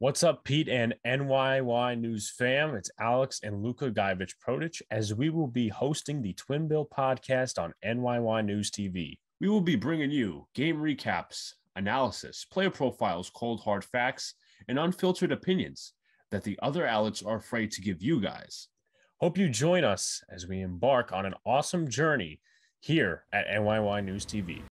What's up, Pete and NYY News fam? It's Alex and Luka Guyvich Prodich as we will be hosting the Twin Bill podcast on NYY News TV. We will be bringing you game recaps, analysis, player profiles, cold hard facts, and unfiltered opinions that the other outlets are afraid to give you guys. Hope you join us as we embark on an awesome journey here at NYY News TV.